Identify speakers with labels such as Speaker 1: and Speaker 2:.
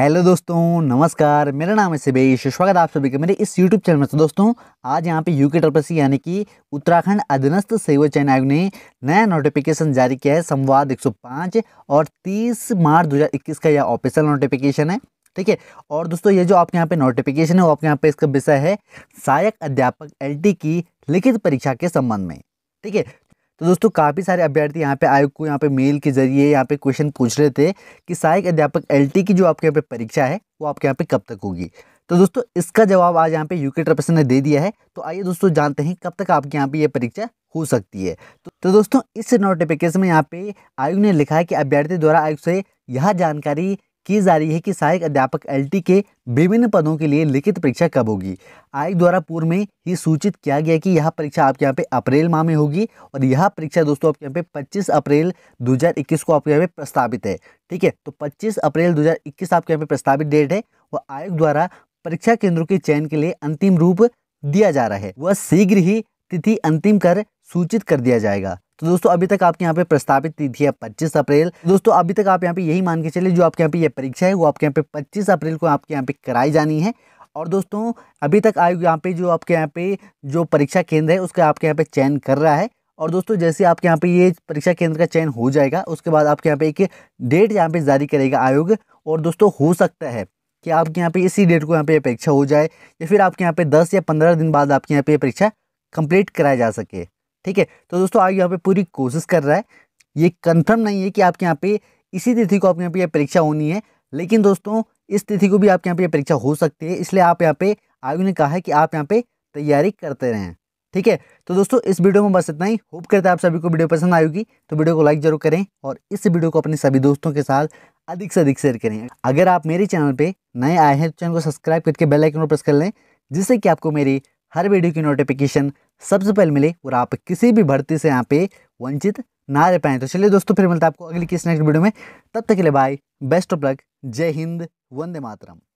Speaker 1: hello दोस्तों नमस्कार मेरा नाम है सिबेश स्वागत आप सभी का मेरे इस यूट्यूब चैनल में तो दोस्तों आज यहाँ पे यूके टर्पसी यानी कि उत्तराखंड अधीनस्थ सेवा चयन आयोग ने नया नोटिफिकेशन जारी किया है संवाद 105 और 30 मार्च 2021 का यह ऑफिशियल नोटिफिकेशन है ठीक है और दोस्तों ये जो आपके यहाँ पे नोटिफिकेशन है वो आपके यहाँ पे इसका विषय है सहायक अध्यापक एल की लिखित परीक्षा के संबंध में ठीक है तो दोस्तों काफ़ी सारे अभ्यर्थी यहाँ पे आयोग को यहाँ पे मेल के जरिए यहाँ पे क्वेश्चन पूछ रहे थे कि सहायक अध्यापक एलटी की जो आपके यहाँ पे परीक्षा है वो आपके यहाँ पे कब तक होगी तो दोस्तों इसका जवाब आज यहाँ पे यूके ट्रपेशन ने दे दिया है तो आइए दोस्तों जानते हैं कब तक आपके यहाँ पे ये परीक्षा हो सकती है तो, तो दोस्तों इस नोटिफिकेशन में यहाँ पे आयोग ने लिखा है कि अभ्यर्थी द्वारा आयोग से यह जानकारी की जा रही है कि सहायक अध्यापक एलटी के विभिन्न पदों के लिए लिखित परीक्षा कब होगी आयोग द्वारा पूर्व में ही सूचित किया गया कि यह परीक्षा आपके यहाँ पे अप्रैल माह में होगी और यह परीक्षा दोस्तों आपके यहाँ पे 25 अप्रैल 2021 को आपके यहाँ पे प्रस्तावित है ठीक है तो 25 अप्रैल 2021 आपके यहाँ पे प्रस्तावित डेट है और आयोग द्वारा परीक्षा केंद्रों के चयन के लिए अंतिम रूप दिया जा रहा है वह शीघ्र ही तिथि अंतिम कर सूचित कर दिया जाएगा तो दोस्तों अभी तक आपके यहाँ पे प्रस्तावित तिथि है पच्चीस अप्रैल दोस्तों अभी तक आप यहाँ पे यही मान के चले जो आपके यहाँ पे ये परीक्षा है वो आपके यहाँ पे पच्चीस अप्रैल को आपके यहाँ पे कराई जानी है और दोस्तों अभी तक आयोग यहाँ पे जो आपके यहाँ पे जो परीक्षा केंद्र है उसका आपके यहाँ पे चयन कर रहा है और दोस्तों जैसे आपके यहाँ पे ये परीक्षा केंद्र का चयन हो जाएगा उसके बाद आपके यहाँ पे एक डेट यहाँ पे जारी करेगा आयोग और दोस्तों हो सकता है कि आपके यहाँ पे इसी डेट को यहाँ पे परीक्षा हो जाए या फिर आपके यहाँ पे दस या पंद्रह दिन बाद आपके यहाँ पे परीक्षा कंप्लीट कराया जा सके ठीक है तो दोस्तों आप यहाँ पे पूरी कोशिश कर रहा है ये कंफर्म नहीं है कि आपके यहाँ पे इसी तिथि को आपके यहाँ पे परीक्षा होनी है लेकिन दोस्तों इस तिथि को भी आपके यहाँ पे परीक्षा हो सकती है इसलिए आप यहाँ पे आयु ने कहा है कि आप यहाँ पे तैयारी करते रहें ठीक है तो दोस्तों इस वीडियो में बस इतना ही होप करते हैं आप सभी को वीडियो पसंद आएगी तो वीडियो को लाइक जरूर करें और इस वीडियो को अपने सभी दोस्तों के साथ अधिक से अधिक शेयर करें अगर आप मेरे चैनल पे नए आए हैं तो चैनल को सब्सक्राइब करके बेल आइकन पर प्रेस कर लें जिससे कि आपको मेरी हर वीडियो की नोटिफिकेशन सबसे पहले मिले और आप किसी भी भर्ती से यहाँ पे वंचित ना रह पाएँ तो चलिए दोस्तों फिर मिलते हैं आपको अगली किस नेक्स्ट वीडियो में तब तक के लिए बाय बेस्ट ऑफ लक जय हिंद वंदे मातरम